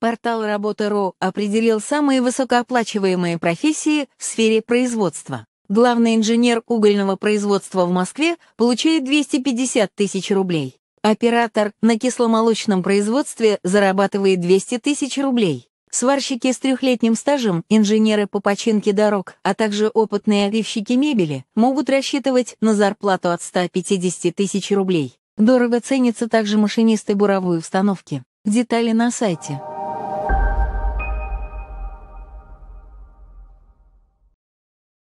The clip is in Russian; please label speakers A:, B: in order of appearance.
A: Портал Работа.ру определил самые высокооплачиваемые профессии в сфере производства. Главный инженер угольного производства в Москве получает 250 тысяч рублей. Оператор на кисломолочном производстве зарабатывает 200 тысяч рублей. Сварщики с трехлетним стажем, инженеры по починке дорог, а также опытные рифщики мебели могут рассчитывать на зарплату от 150 тысяч рублей. Дорого ценятся также машинисты буровой установки. Детали на сайте.